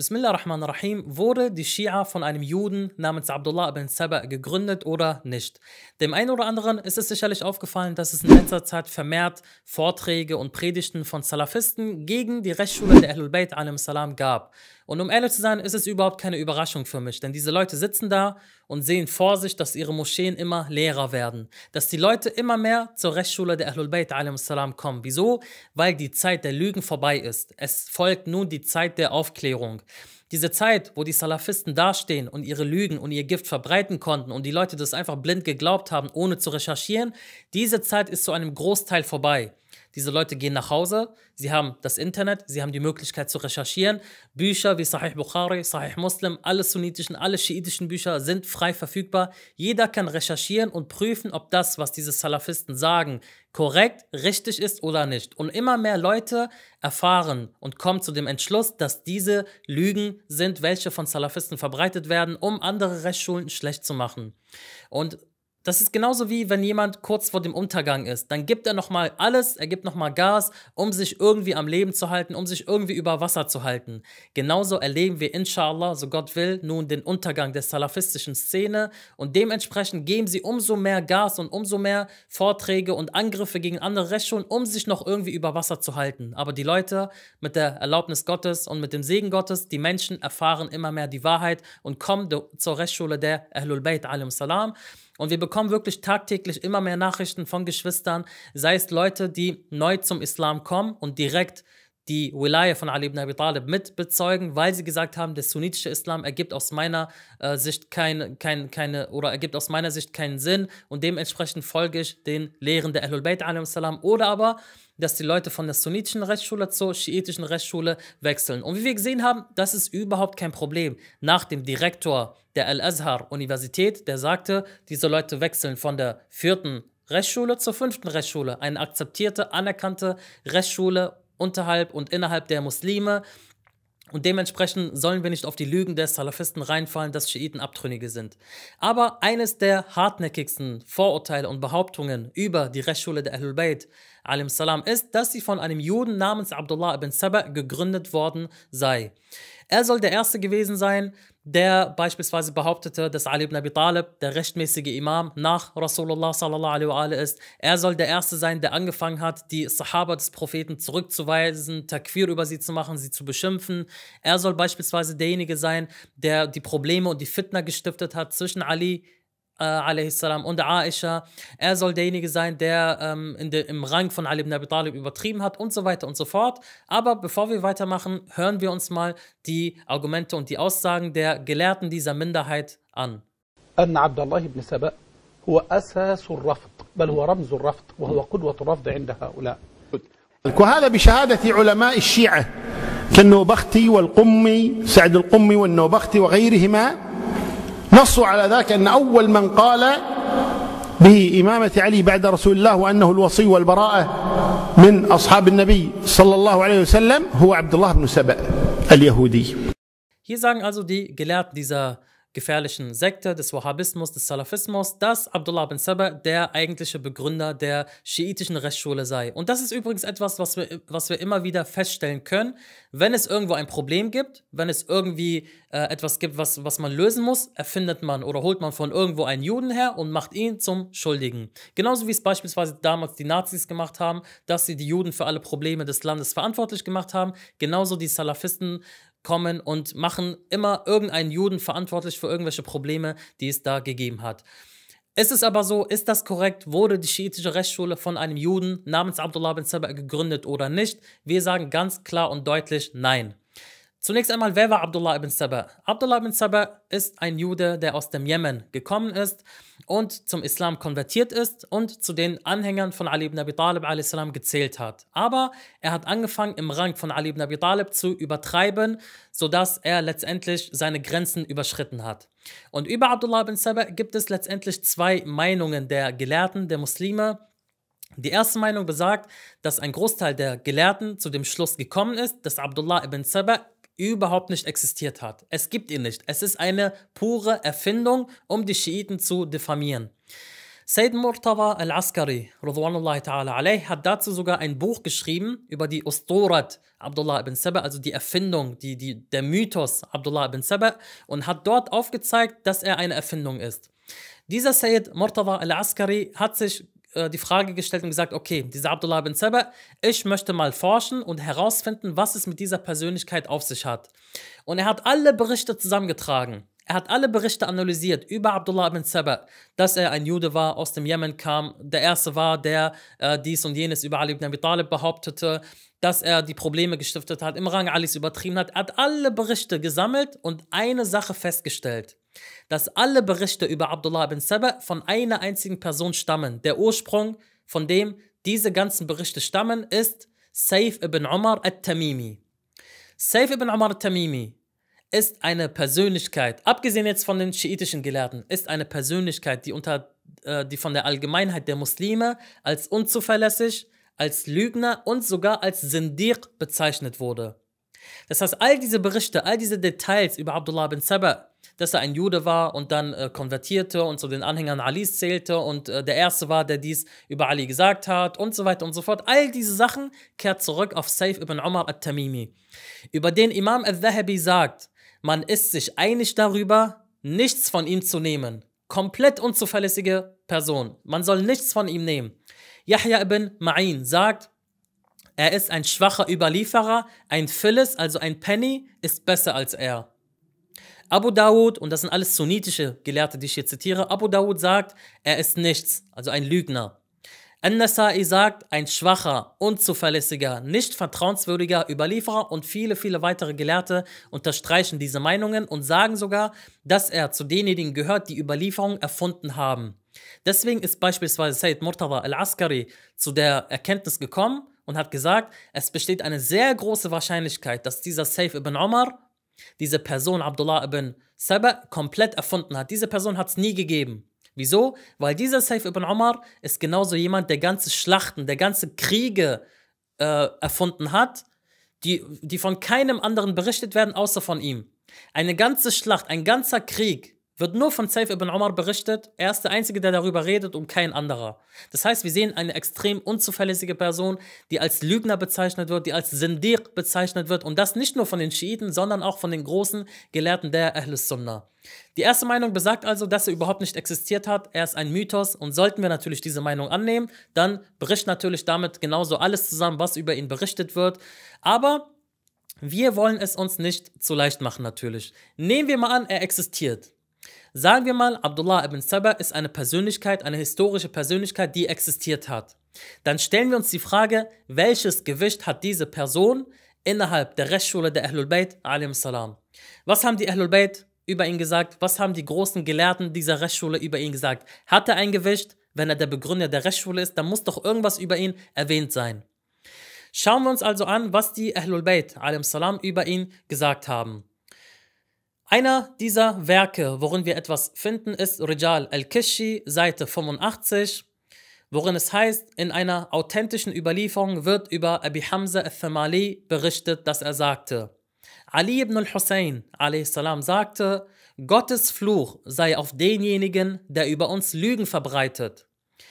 Bismillah ar rahman ar rahim wurde die Shia von einem Juden namens Abdullah ibn Saba gegründet oder nicht? Dem einen oder anderen ist es sicherlich aufgefallen, dass es in letzter Zeit vermehrt Vorträge und Predigten von Salafisten gegen die Rechtsschule der Ahlul Bayt salam gab. Und um ehrlich zu sein, ist es überhaupt keine Überraschung für mich, denn diese Leute sitzen da und sehen vor sich, dass ihre Moscheen immer leerer werden, dass die Leute immer mehr zur Rechtsschule der Ahlul Bayt salam kommen. Wieso? Weil die Zeit der Lügen vorbei ist. Es folgt nun die Zeit der Aufklärung. Diese Zeit, wo die Salafisten dastehen und ihre Lügen und ihr Gift verbreiten konnten und die Leute das einfach blind geglaubt haben, ohne zu recherchieren, diese Zeit ist zu einem Großteil vorbei. Diese Leute gehen nach Hause, sie haben das Internet, sie haben die Möglichkeit zu recherchieren. Bücher wie Sahih Bukhari, Sahih Muslim, alle sunnitischen, alle schiitischen Bücher sind frei verfügbar. Jeder kann recherchieren und prüfen, ob das, was diese Salafisten sagen, korrekt, richtig ist oder nicht. Und immer mehr Leute erfahren und kommen zu dem Entschluss, dass diese Lügen sind, welche von Salafisten verbreitet werden, um andere Rechtsschulen schlecht zu machen. Und das ist genauso wie wenn jemand kurz vor dem Untergang ist. Dann gibt er nochmal alles, er gibt nochmal Gas, um sich irgendwie am Leben zu halten, um sich irgendwie über Wasser zu halten. Genauso erleben wir, inshallah, so Gott will, nun den Untergang der salafistischen Szene und dementsprechend geben sie umso mehr Gas und umso mehr Vorträge und Angriffe gegen andere Rechtsschulen, um sich noch irgendwie über Wasser zu halten. Aber die Leute mit der Erlaubnis Gottes und mit dem Segen Gottes, die Menschen erfahren immer mehr die Wahrheit und kommen zur Rechtsschule der Ahlul Bayt, alim salam. Und wir bekommen wirklich tagtäglich immer mehr Nachrichten von Geschwistern, sei es Leute, die neu zum Islam kommen und direkt die Wilaya von Ali ibn Abi Talib mit bezeugen, weil sie gesagt haben, der sunnitische Islam ergibt aus meiner äh, Sicht keine, kein, keine oder ergibt aus meiner Sicht keinen Sinn und dementsprechend folge ich den Lehren der Ahlul Bayt salam oder aber dass die Leute von der sunnitischen Rechtsschule zur schiitischen Rechtsschule wechseln. Und wie wir gesehen haben, das ist überhaupt kein Problem. Nach dem Direktor der Al-Azhar-Universität, der sagte, diese Leute wechseln von der vierten Rechtsschule zur fünften Rechtsschule, eine akzeptierte, anerkannte Rechtsschule unterhalb und innerhalb der Muslime. Und dementsprechend sollen wir nicht auf die Lügen der Salafisten reinfallen, dass Schiiten Abtrünnige sind. Aber eines der hartnäckigsten Vorurteile und Behauptungen über die Rechtsschule der Ahlul Bayt salam, ist, dass sie von einem Juden namens Abdullah ibn Sabah gegründet worden sei. Er soll der Erste gewesen sein, der beispielsweise behauptete, dass Ali ibn Abi Talib der rechtmäßige Imam nach Rasulullah sallallahu alaihi wa ist. Er soll der Erste sein, der angefangen hat, die Sahaba des Propheten zurückzuweisen, Takwir über sie zu machen, sie zu beschimpfen. Er soll beispielsweise derjenige sein, der die Probleme und die Fitna gestiftet hat zwischen Ali äh, a.s. und Aisha, er soll derjenige sein, der ähm, de, im Rang von Ali ibn Abi Talib übertrieben hat und so weiter und so fort. Aber bevor wir weitermachen, hören wir uns mal die Argumente und die Aussagen der Gelehrten dieser Minderheit an. أن عبد الله بن سبأ هو أساس الرفض بل هو رمز الرفض وهو قدوة الرفض عند هؤلاء وهذا بشهادة علماء الشيعة كالنوبختي والقمي سعد القمي والنوبختي وغيرهما نصوا على ذاك أن أول من قال بإمامة علي بعد رسول الله وأنه الوصي والبراءة من أصحاب النبي صلى الله عليه وسلم هو عبد الله بن سبأ اليهودي Hier sagen also die Gelehrten dieser gefährlichen Sekte, des Wahhabismus, des Salafismus, dass Abdullah bin Saba der eigentliche Begründer der schiitischen Rechtsschule sei. Und das ist übrigens etwas, was wir, was wir immer wieder feststellen können, wenn es irgendwo ein Problem gibt, wenn es irgendwie äh, etwas gibt, was, was man lösen muss, erfindet man oder holt man von irgendwo einen Juden her und macht ihn zum Schuldigen. Genauso wie es beispielsweise damals die Nazis gemacht haben, dass sie die Juden für alle Probleme des Landes verantwortlich gemacht haben, genauso die Salafisten kommen und machen immer irgendeinen Juden verantwortlich für irgendwelche Probleme, die es da gegeben hat. Ist es aber so, ist das korrekt? Wurde die schiitische Rechtsschule von einem Juden namens Abdullah bin Saba gegründet oder nicht? Wir sagen ganz klar und deutlich nein. Zunächst einmal, wer war Abdullah ibn Sabah? Abdullah ibn Sabah ist ein Jude, der aus dem Jemen gekommen ist und zum Islam konvertiert ist und zu den Anhängern von Ali ibn Abi Talib a.s. gezählt hat. Aber er hat angefangen, im Rang von Ali ibn Abi Talib zu übertreiben, sodass er letztendlich seine Grenzen überschritten hat. Und über Abdullah ibn Sabah gibt es letztendlich zwei Meinungen der Gelehrten, der Muslime, die erste Meinung besagt, dass ein Großteil der Gelehrten zu dem Schluss gekommen ist, dass Abdullah ibn Sabah überhaupt nicht existiert hat. Es gibt ihn nicht. Es ist eine pure Erfindung, um die Schiiten zu diffamieren. Sayyid Murtawa al-Askari alayh, hat dazu sogar ein Buch geschrieben über die Usturat Abdullah ibn Sabah, also die Erfindung, die, die, der Mythos Abdullah ibn Sabah, und hat dort aufgezeigt, dass er eine Erfindung ist. Dieser Sayyid Murtawa al-Askari hat sich äh, die Frage gestellt und gesagt, okay, dieser Abdullah bin Saba, ich möchte mal forschen und herausfinden, was es mit dieser Persönlichkeit auf sich hat. Und er hat alle Berichte zusammengetragen. Er hat alle Berichte analysiert über Abdullah ibn Saba, dass er ein Jude war, aus dem Jemen kam, der Erste war, der äh, dies und jenes über Ali ibn Abi Talib behauptete, dass er die Probleme gestiftet hat, im Rang Alis übertrieben hat. Er hat alle Berichte gesammelt und eine Sache festgestellt dass alle Berichte über Abdullah ibn Sabah von einer einzigen Person stammen. Der Ursprung, von dem diese ganzen Berichte stammen, ist Saif ibn Umar al-Tamimi. Saif ibn Umar al-Tamimi ist eine Persönlichkeit, abgesehen jetzt von den schiitischen Gelehrten, ist eine Persönlichkeit, die, unter, äh, die von der Allgemeinheit der Muslime als unzuverlässig, als Lügner und sogar als Sindiq bezeichnet wurde. Das heißt, all diese Berichte, all diese Details über Abdullah bin Sabah, dass er ein Jude war und dann äh, konvertierte und zu den Anhängern Alis zählte und äh, der Erste war, der dies über Ali gesagt hat und so weiter und so fort. All diese Sachen kehrt zurück auf Saif ibn Umar al-Tamimi, über den Imam al-Dhahabi sagt, man ist sich einig darüber, nichts von ihm zu nehmen. Komplett unzuverlässige Person. Man soll nichts von ihm nehmen. Yahya ibn Ma'in sagt, er ist ein schwacher Überlieferer, ein Phyllis, also ein Penny, ist besser als er. Abu Dawud, und das sind alles sunnitische Gelehrte, die ich hier zitiere, Abu Dawud sagt, er ist nichts, also ein Lügner. An-Nasai sagt, ein schwacher, unzuverlässiger, nicht vertrauenswürdiger Überlieferer und viele, viele weitere Gelehrte unterstreichen diese Meinungen und sagen sogar, dass er zu denjenigen gehört, die Überlieferung erfunden haben. Deswegen ist beispielsweise Sayyid Murtawa al-Askari zu der Erkenntnis gekommen und hat gesagt, es besteht eine sehr große Wahrscheinlichkeit, dass dieser Saif ibn Omar diese Person Abdullah ibn Sabah komplett erfunden hat. Diese Person hat es nie gegeben. Wieso? Weil dieser Saif ibn Omar ist genauso jemand, der ganze Schlachten, der ganze Kriege äh, erfunden hat, die, die von keinem anderen berichtet werden, außer von ihm. Eine ganze Schlacht, ein ganzer Krieg wird nur von Saif ibn Omar berichtet. Er ist der Einzige, der darüber redet und kein anderer. Das heißt, wir sehen eine extrem unzuverlässige Person, die als Lügner bezeichnet wird, die als Sindiq bezeichnet wird. Und das nicht nur von den Schiiten, sondern auch von den großen Gelehrten der ahl Sunnah. Die erste Meinung besagt also, dass er überhaupt nicht existiert hat. Er ist ein Mythos und sollten wir natürlich diese Meinung annehmen, dann bricht natürlich damit genauso alles zusammen, was über ihn berichtet wird. Aber wir wollen es uns nicht zu leicht machen, natürlich. Nehmen wir mal an, er existiert. Sagen wir mal, Abdullah ibn Sabah ist eine Persönlichkeit, eine historische Persönlichkeit, die existiert hat. Dann stellen wir uns die Frage, welches Gewicht hat diese Person innerhalb der Rechtsschule der Ahlul Bayt salam. Was haben die Ahlul Bayt über ihn gesagt? Was haben die großen Gelehrten dieser Rechtsschule über ihn gesagt? Hat er ein Gewicht? Wenn er der Begründer der Rechtsschule ist, dann muss doch irgendwas über ihn erwähnt sein. Schauen wir uns also an, was die Ahlul Bayt salam über ihn gesagt haben. Einer dieser Werke, worin wir etwas finden, ist Rijal al-Kishi, Seite 85, worin es heißt, in einer authentischen Überlieferung wird über Abi Hamza al-Thamali berichtet, dass er sagte, Ali ibn al-Hussein salam sagte, Gottes Fluch sei auf denjenigen, der über uns Lügen verbreitet.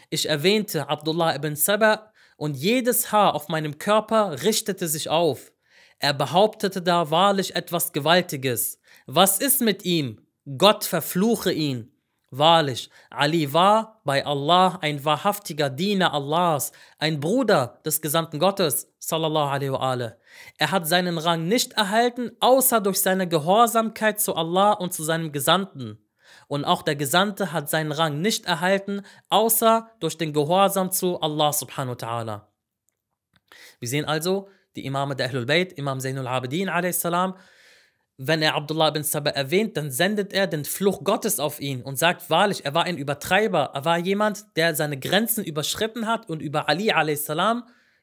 Ich erwähnte Abdullah ibn Saba und jedes Haar auf meinem Körper richtete sich auf. Er behauptete da wahrlich etwas Gewaltiges. Was ist mit ihm? Gott verfluche ihn. Wahrlich, Ali war bei Allah ein wahrhaftiger Diener Allahs, ein Bruder des gesandten Gottes, sallallahu alaihi wa ala. Er hat seinen Rang nicht erhalten, außer durch seine Gehorsamkeit zu Allah und zu seinem Gesandten. Und auch der Gesandte hat seinen Rang nicht erhalten, außer durch den Gehorsam zu Allah subhanahu wa ta'ala. Wir sehen also, die Imame der Ahlul Bayt, Imam Zainul Abidin a.s., wenn er Abdullah bin Sabah erwähnt, dann sendet er den Fluch Gottes auf ihn und sagt wahrlich, er war ein Übertreiber, er war jemand, der seine Grenzen überschritten hat und über Ali a.s.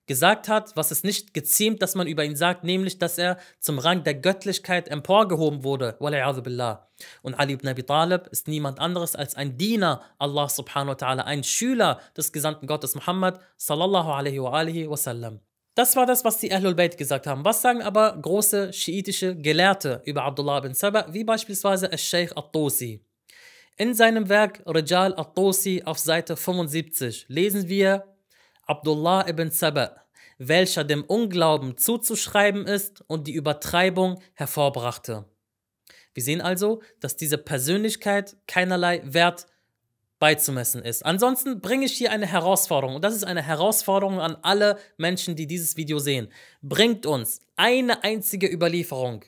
gesagt hat, was es nicht geziemt, dass man über ihn sagt, nämlich, dass er zum Rang der Göttlichkeit emporgehoben wurde. Billah. Und Ali ibn Abi Talib ist niemand anderes als ein Diener Allah subhanahu wa ta'ala, ein Schüler des gesandten Gottes Muhammad sallallahu alaihi wa alihi sallam. Das war das, was die Ahlul Bayt gesagt haben. Was sagen aber große schiitische Gelehrte über Abdullah bin Saba, wie beispielsweise Al-Sheikh Al-Tosi? In seinem Werk Rijal Al-Tosi auf Seite 75 lesen wir Abdullah ibn Saba, welcher dem Unglauben zuzuschreiben ist und die Übertreibung hervorbrachte. Wir sehen also, dass diese Persönlichkeit keinerlei Wert hat beizumessen ist. Ansonsten bringe ich hier eine Herausforderung und das ist eine Herausforderung an alle Menschen, die dieses Video sehen. Bringt uns eine einzige Überlieferung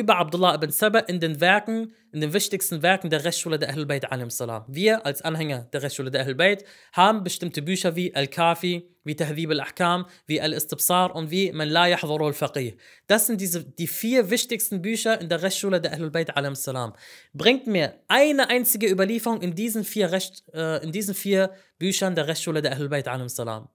über Abdullah ibn Saba in den Werken, in den wichtigsten Werken der Rechtsschule der Ahlul Bayt salam. Wir als Anhänger der Rechtsschule der Ahlul Bayt haben bestimmte Bücher wie Al-Kafi, wie Tahdhib al-Ahkam, wie Al-Istibsar und wie Man la yahdaru al-Faqih. Das sind diese, die vier wichtigsten Bücher in der Rechtsschule der Ahlul Bayt salam. Bringt mir eine einzige Überlieferung in diesen vier, Recht, äh, in diesen vier Büchern der Rechtsschule der Ahlul Bayt salam.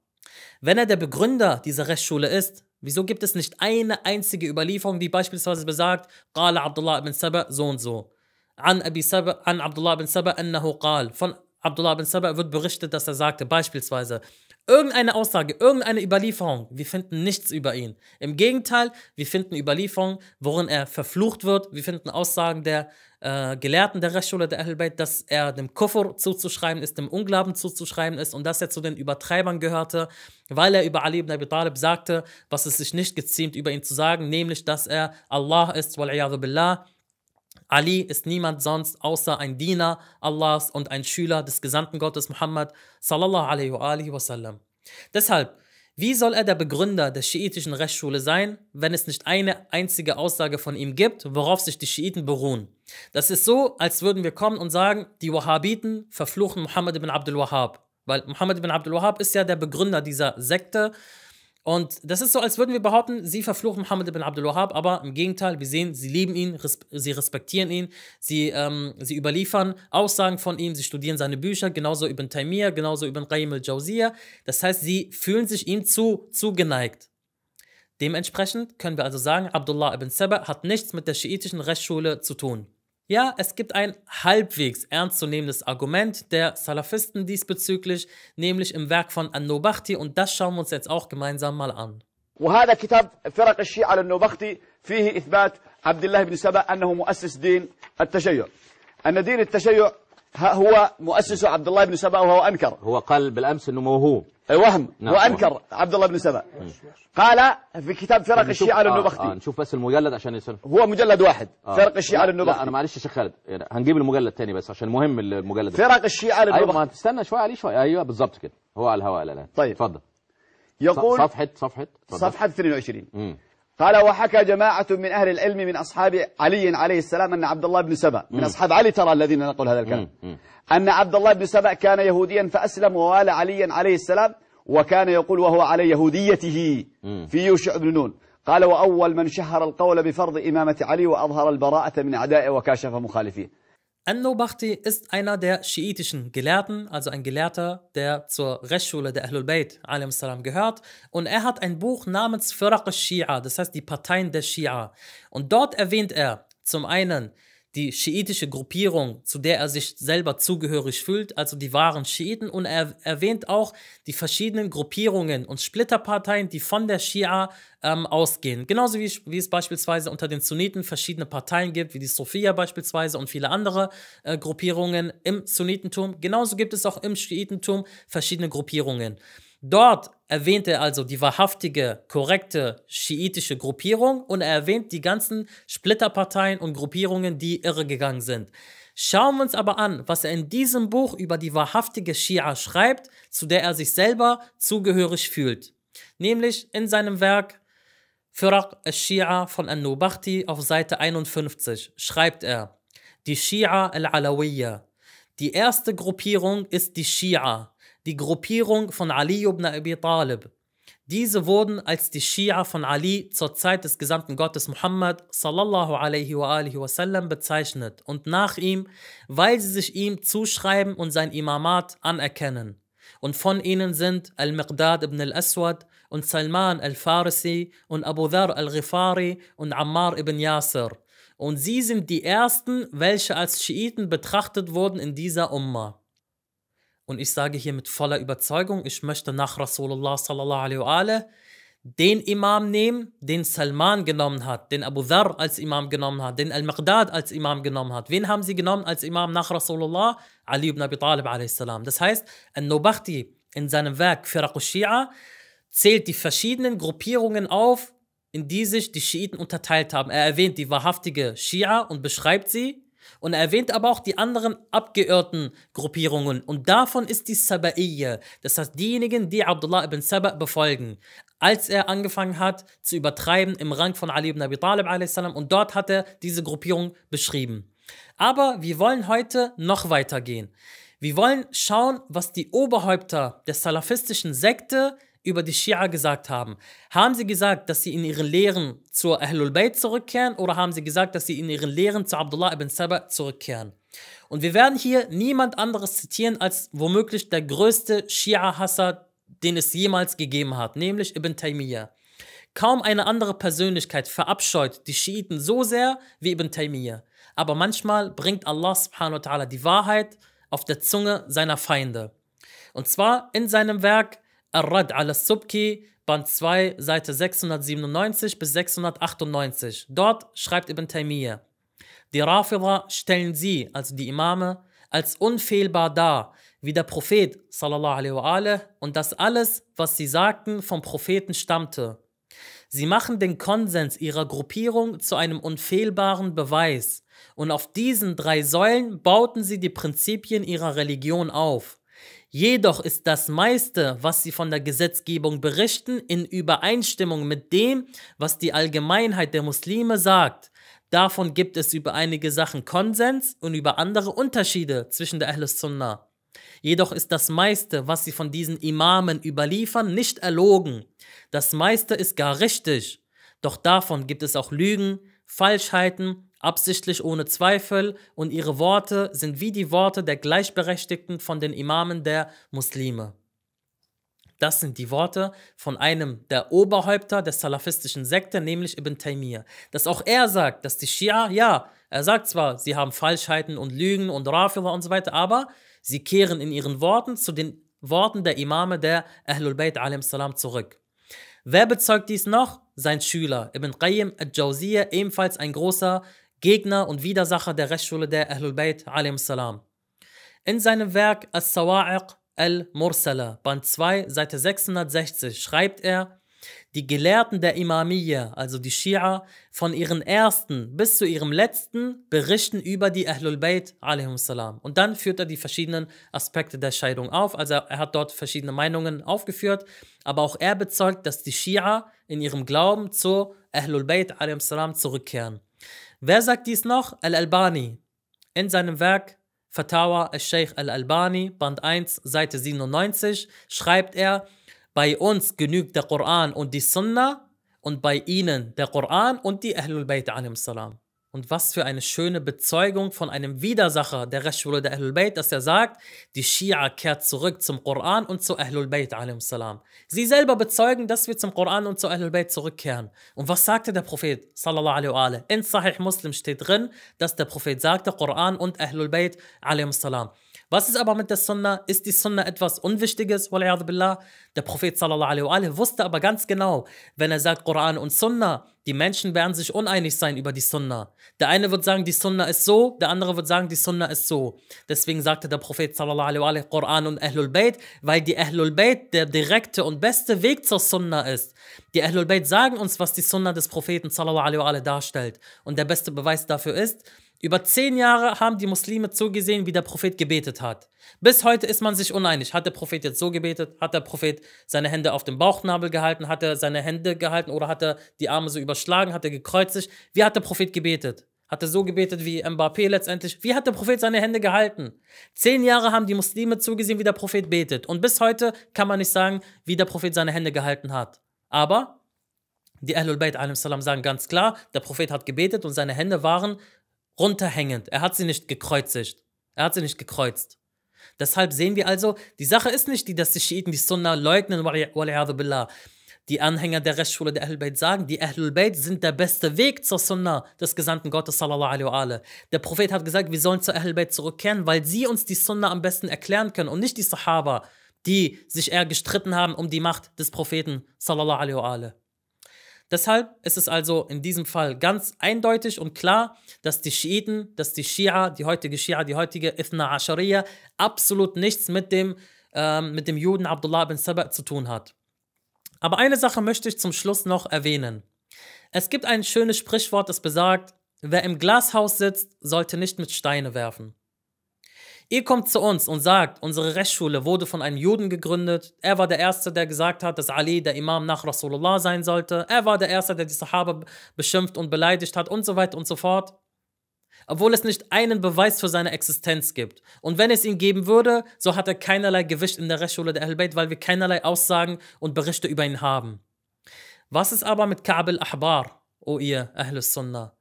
Wenn er der Begründer dieser Rechtsschule ist, Wieso gibt es nicht eine einzige Überlieferung, die beispielsweise besagt, Qala Abdullah ibn Saba so und so. An Abi Saba, an Abdullah ibn Saba, annahu qal. Von Abdullah ibn Saba wird berichtet, dass er sagte, beispielsweise, Irgendeine Aussage, irgendeine Überlieferung. Wir finden nichts über ihn. Im Gegenteil, wir finden Überlieferungen, worin er verflucht wird. Wir finden Aussagen der äh, Gelehrten der Rechtsschule der Ahlbeit, dass er dem Kufr zuzuschreiben ist, dem Unglauben zuzuschreiben ist und dass er zu den Übertreibern gehörte, weil er über Ali ibn Abi Talib sagte, was es sich nicht geziemt, über ihn zu sagen, nämlich, dass er Allah ist, wal'iyadu billah Ali ist niemand sonst außer ein Diener Allahs und ein Schüler des Gesandten Gottes Muhammad sallallahu alaihi wasallam. Deshalb, wie soll er der Begründer der schiitischen Rechtsschule sein, wenn es nicht eine einzige Aussage von ihm gibt, worauf sich die Schiiten beruhen? Das ist so, als würden wir kommen und sagen, die Wahhabiten verfluchen Muhammad ibn Abdul Wahhab. Weil Muhammad ibn Abdul Wahhab ist ja der Begründer dieser Sekte und das ist so, als würden wir behaupten, sie verfluchen Mohammed ibn Abdul Wahab, aber im Gegenteil, wir sehen, sie lieben ihn, res sie respektieren ihn, sie, ähm, sie überliefern Aussagen von ihm, sie studieren seine Bücher, genauso über Taymiyyah, genauso über Qayyim al-Jawziyah. Das heißt, sie fühlen sich ihm zu, zugeneigt. Dementsprechend können wir also sagen, Abdullah ibn Sabah hat nichts mit der schiitischen Rechtsschule zu tun. Ja, es gibt ein halbwegs ernstzunehmendes Argument der Salafisten diesbezüglich, nämlich im Werk von an nubakhti und das schauen wir uns jetzt auch gemeinsam mal an. وهذا كتاب فرق الشيعة للنوبختي فيه إثبات عبد الله بن سبا أنه مؤسس دين التشيع أن دين التشيع هو مؤسسه عبد الله بن سبا وهو أنكر هو قال بالأمس أنه موهوم وهم نعم وأنكر عبد الله بن سبا قال في كتاب فرق الشيعة للنبختي آه آه نشوف بس المجلد عشان يسن هو مجلد واحد آه فرق الشيعة للنبختي لا أنا معلش يا شيخ خالد يعني هنجيب المجلد تاني بس عشان مهم المجلد فرق الشيعة للنبختي أيوة ما تستنى شوية عليه شوية أيوة بالظبط كده هو على الهواء الآن طيب اتفضل يقول صفحة صفحة صفحة 22 امم قال وحكى جماعة من أهل العلم من أصحاب علي عليه السلام أن عبد الله بن سبأ من أصحاب علي ترى الذين نقول هذا الكلام أن عبد الله بن سبأ كان يهوديا فأسلم ووالى علي عليه السلام وكان يقول وهو على يهوديته في يوشع بن نون قال وأول من شهر القول بفرض إمامة علي وأظهر البراءة من أعدائه وكاشف مخالفيه An-Nawbachti ist einer der schiitischen Gelehrten, also ein Gelehrter, der zur Rechtsschule der Ahlul Bayt gehört. Und er hat ein Buch namens Firaq al-Shia, das heißt die Parteien der Shia. Und dort erwähnt er zum einen die schiitische Gruppierung, zu der er sich selber zugehörig fühlt, also die wahren Schiiten. Und er erwähnt auch die verschiedenen Gruppierungen und Splitterparteien, die von der Schia ähm, ausgehen. Genauso wie, wie, es beispielsweise unter den Sunniten verschiedene Parteien gibt, wie die Sophia beispielsweise und viele andere äh, Gruppierungen im Sunnitentum. Genauso gibt es auch im Schiitentum verschiedene Gruppierungen. Dort erwähnt er also die wahrhaftige, korrekte schiitische Gruppierung und er erwähnt die ganzen Splitterparteien und Gruppierungen, die irregegangen sind. Schauen wir uns aber an, was er in diesem Buch über die wahrhaftige Schia schreibt, zu der er sich selber zugehörig fühlt. Nämlich in seinem Werk Firaq al-Shia von An-Nubachti auf Seite 51 schreibt er, die Shia al-Alawiyya. Die erste Gruppierung ist die Shia, die Gruppierung von Ali ibn Abi Talib. Diese wurden als die Schia von Ali zur Zeit des gesamten Gottes Muhammad sallallahu alaihi wa alihi wasallam bezeichnet und nach ihm, weil sie sich ihm zuschreiben und sein Imamat anerkennen. Und von ihnen sind Al-Miqdad ibn al-Aswad und Salman al-Farisi und Abu Dhar al-Ghifari und Ammar ibn Yasir. Und sie sind die ersten, welche als Schiiten betrachtet wurden in dieser Ummah. Und ich sage hier mit voller Überzeugung, ich möchte nach Rasulullah sallallahu alaihi wa den Imam nehmen, den Salman genommen hat, den Abu Dhar als Imam genommen hat, den Al-Maghdad als Imam genommen hat. Wen haben sie genommen als Imam nach Rasulullah? Ali ibn Abi Talib a.s. Das heißt, al nubakhti in seinem Werk Firaq al-Shia zählt die verschiedenen Gruppierungen auf, in die sich die Schiiten unterteilt haben. Er erwähnt die wahrhaftige Shia und beschreibt sie und er erwähnt aber auch die anderen abgeirrten Gruppierungen. Und davon ist die Saba'iyya, das heißt diejenigen, die Abdullah ibn Saba befolgen. Als er angefangen hat zu übertreiben im Rang von Ali ibn Abi Talib a.s. und dort hat er diese Gruppierung beschrieben. Aber wir wollen heute noch weiter gehen. Wir wollen schauen, was die Oberhäupter der salafistischen Sekte über die Schia gesagt haben. Haben sie gesagt, dass sie in ihren Lehren zur Ahlul Bayt zurückkehren oder haben sie gesagt, dass sie in ihren Lehren zu Abdullah ibn Sabah zurückkehren? Und wir werden hier niemand anderes zitieren als womöglich der größte Schia-Hasser, den es jemals gegeben hat, nämlich Ibn Taymiyyah. Kaum eine andere Persönlichkeit verabscheut die Schiiten so sehr wie Ibn Taymiyyah. Aber manchmal bringt Allah subhanahu wa ta'ala die Wahrheit auf der Zunge seiner Feinde. Und zwar in seinem Werk Ar-Rad al-Subki, Band 2, Seite 697 bis 698. Dort schreibt Ibn Taymiyyah, die Rafida stellen sie, also die Imame, als unfehlbar dar, wie der Prophet sallallahu alaihi und dass alles, was sie sagten, vom Propheten stammte. Sie machen den Konsens ihrer Gruppierung zu einem unfehlbaren Beweis und auf diesen drei Säulen bauten sie die Prinzipien ihrer Religion auf. Jedoch ist das meiste, was sie von der Gesetzgebung berichten, in Übereinstimmung mit dem, was die Allgemeinheit der Muslime sagt. Davon gibt es über einige Sachen Konsens und über andere Unterschiede zwischen der Ahlus Sunnah. Jedoch ist das meiste, was sie von diesen Imamen überliefern, nicht erlogen. Das meiste ist gar richtig. Doch davon gibt es auch Lügen, Falschheiten absichtlich ohne Zweifel, und ihre Worte sind wie die Worte der Gleichberechtigten von den Imamen der Muslime. Das sind die Worte von einem der Oberhäupter der salafistischen Sekte, nämlich Ibn Taymiyyah. Dass auch er sagt, dass die Shia, ja, er sagt zwar, sie haben Falschheiten und Lügen und Rafida und so weiter, aber sie kehren in ihren Worten zu den Worten der Imame der Ahlul Bayt salam zurück. Wer bezeugt dies noch? Sein Schüler, Ibn Qayyim al-Jawziyah, ebenfalls ein großer Gegner und Widersacher der Rechtsschule der Ahlul Bayt salam. In seinem Werk As-Sawa'iq al-Mursala, Band 2, Seite 660, schreibt er, die Gelehrten der Imamiyya, also die Shia, von ihren ersten bis zu ihrem letzten berichten über die Ahlul Bayt salam. Und dann führt er die verschiedenen Aspekte der Scheidung auf. Also er hat dort verschiedene Meinungen aufgeführt, aber auch er bezeugt, dass die Shia in ihrem Glauben zu Ahlul Bayt salam zurückkehren. Wer sagt dies noch? Al-Albani. In seinem Werk Fatawa al-Sheikh al-Albani, Band 1, Seite 97, schreibt er, bei uns genügt der Koran und die Sunna und bei ihnen der Koran und die Ahlul Bayt salam. Und was für eine schöne Bezeugung von einem Widersacher der Rasul der Ahlul Bayt, dass er sagt, die Shia kehrt zurück zum Koran und zu Ahlul Bayt Sie selber bezeugen, dass wir zum Koran und zu Ahlul Bayt zurückkehren. Und was sagte der Prophet sallallahu alaihi In Sahih Muslim steht drin, dass der Prophet sagte Koran und Ahlul Bayt was ist aber mit der Sunna? Ist die Sunna etwas Unwichtiges? Billah? Der Prophet sallallahu alaihi wusste aber ganz genau, wenn er sagt Koran und Sunna, die Menschen werden sich uneinig sein über die Sunna. Der eine wird sagen, die Sunna ist so, der andere wird sagen, die Sunna ist so. Deswegen sagte der Prophet sallallahu alaihi Koran und Ahlul Bayt, weil die Ahlul Bayt der direkte und beste Weg zur Sunna ist. Die Ahlul Bayt sagen uns, was die Sunna des Propheten sallallahu alaihi darstellt. Und der beste Beweis dafür ist, über zehn Jahre haben die Muslime zugesehen, wie der Prophet gebetet hat. Bis heute ist man sich uneinig. Hat der Prophet jetzt so gebetet? Hat der Prophet seine Hände auf dem Bauchnabel gehalten? Hat er seine Hände gehalten oder hat er die Arme so überschlagen? Hat er gekreuzigt? Wie hat der Prophet gebetet? Hat er so gebetet wie Mbappé letztendlich? Wie hat der Prophet seine Hände gehalten? Zehn Jahre haben die Muslime zugesehen, wie der Prophet betet. Und bis heute kann man nicht sagen, wie der Prophet seine Hände gehalten hat. Aber die Ahlul Bayt salam sagen ganz klar, der Prophet hat gebetet und seine Hände waren runterhängend. Er hat sie nicht gekreuzigt. Er hat sie nicht gekreuzt. Deshalb sehen wir also, die Sache ist nicht die, dass die Schiiten die Sunna leugnen, billah. Die Anhänger der Rechtsschule der Ahlul Bayt sagen, die Ahlul Bayt sind der beste Weg zur Sunna des Gesandten Gottes, sallallahu alaihi wa Der Prophet hat gesagt, wir sollen zur Ahlul Bayt zurückkehren, weil sie uns die Sunna am besten erklären können und nicht die Sahaba, die sich eher gestritten haben um die Macht des Propheten, sallallahu alaihi wa Deshalb ist es also in diesem Fall ganz eindeutig und klar, dass die Schiiten, dass die Schia, die heutige Schia, die heutige Ithna Ashariya absolut nichts mit dem, ähm, mit dem Juden Abdullah bin Sabah zu tun hat. Aber eine Sache möchte ich zum Schluss noch erwähnen. Es gibt ein schönes Sprichwort, das besagt, wer im Glashaus sitzt, sollte nicht mit Steine werfen. Ihr kommt zu uns und sagt, unsere Rechtsschule wurde von einem Juden gegründet. Er war der Erste, der gesagt hat, dass Ali der Imam nach Rasulullah sein sollte. Er war der Erste, der die Sahaba beschimpft und beleidigt hat und so weiter und so fort. Obwohl es nicht einen Beweis für seine Existenz gibt. Und wenn es ihn geben würde, so hat er keinerlei Gewicht in der Rechtsschule der Ahlbayt, weil wir keinerlei Aussagen und Berichte über ihn haben. Was ist aber mit Ka'b al-Ahbar, o ihr Ahlus Sunnah?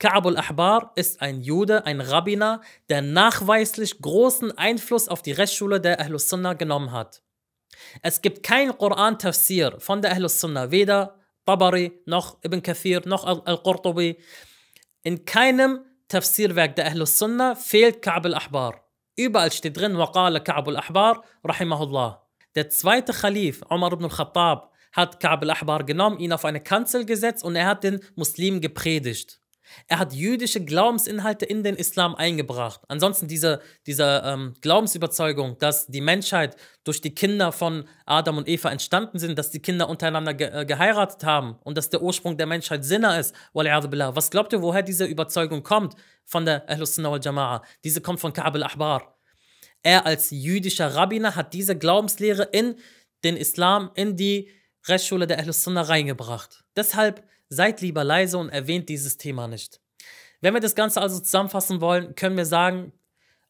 Ka'ab al-Ahbar ist ein Jude, ein Rabbiner, der nachweislich großen Einfluss auf die Rechtsschule der Ahlus Sunnah genommen hat. Es gibt kein Koran-Tafsir von der Ahlus Sunnah, weder Tabari noch Ibn Kathir noch Al-Qurtubi. In keinem Tafsirwerk der Ahlus Sunnah fehlt Ka'ab al-Ahbar. Überall steht drin, waqala Ka'ab al-Ahbar, rahimahullah. Der zweite Khalif, Umar ibn al-Khattab, hat Ka'ab al-Ahbar genommen, ihn auf eine Kanzel gesetzt und er hat den Muslimen gepredigt. Er hat jüdische Glaubensinhalte in den Islam eingebracht. Ansonsten diese, diese ähm, Glaubensüberzeugung, dass die Menschheit durch die Kinder von Adam und Eva entstanden sind, dass die Kinder untereinander ge äh, geheiratet haben und dass der Ursprung der Menschheit Sinner ist. Was glaubt ihr, woher diese Überzeugung kommt von der Ahlus Sunnah wal Jama'a? Diese kommt von al Ahbar. Er als jüdischer Rabbiner hat diese Glaubenslehre in den Islam, in die Rechtsschule der Ahlus Sunnah reingebracht. Deshalb Seid lieber leise und erwähnt dieses Thema nicht. Wenn wir das Ganze also zusammenfassen wollen, können wir sagen,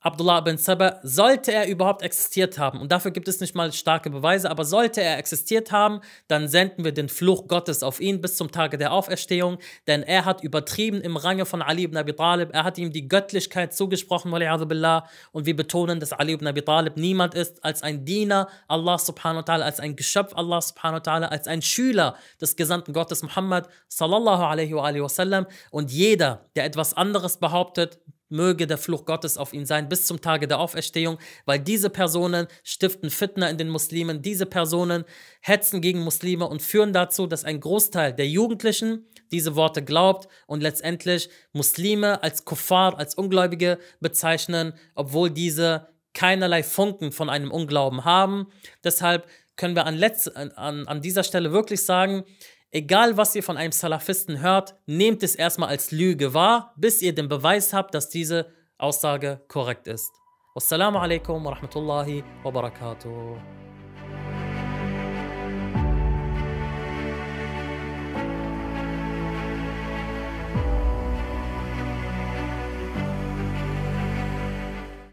Abdullah bin Sabah, sollte er überhaupt existiert haben, und dafür gibt es nicht mal starke Beweise, aber sollte er existiert haben, dann senden wir den Fluch Gottes auf ihn bis zum Tage der Auferstehung, denn er hat übertrieben im Range von Ali ibn Abi Talib, er hat ihm die Göttlichkeit zugesprochen, billah, und wir betonen, dass Ali ibn Abi Talib niemand ist als ein Diener Allah subhanahu wa ta'ala, als ein Geschöpf Allah subhanahu wa ta'ala, als ein Schüler des Gesandten Gottes Muhammad sallallahu alaihi wa sallam, und jeder, der etwas anderes behauptet, möge der Fluch Gottes auf ihn sein bis zum Tage der Auferstehung, weil diese Personen stiften Fitna in den Muslimen, diese Personen hetzen gegen Muslime und führen dazu, dass ein Großteil der Jugendlichen diese Worte glaubt und letztendlich Muslime als Kuffar, als Ungläubige bezeichnen, obwohl diese keinerlei Funken von einem Unglauben haben. Deshalb können wir an, letz, an, an dieser Stelle wirklich sagen, Egal, was ihr von einem Salafisten hört, nehmt es erstmal als Lüge wahr, bis ihr den Beweis habt, dass diese Aussage korrekt ist. Wassalamu alaikum wa rahmatullahi wa barakatuh.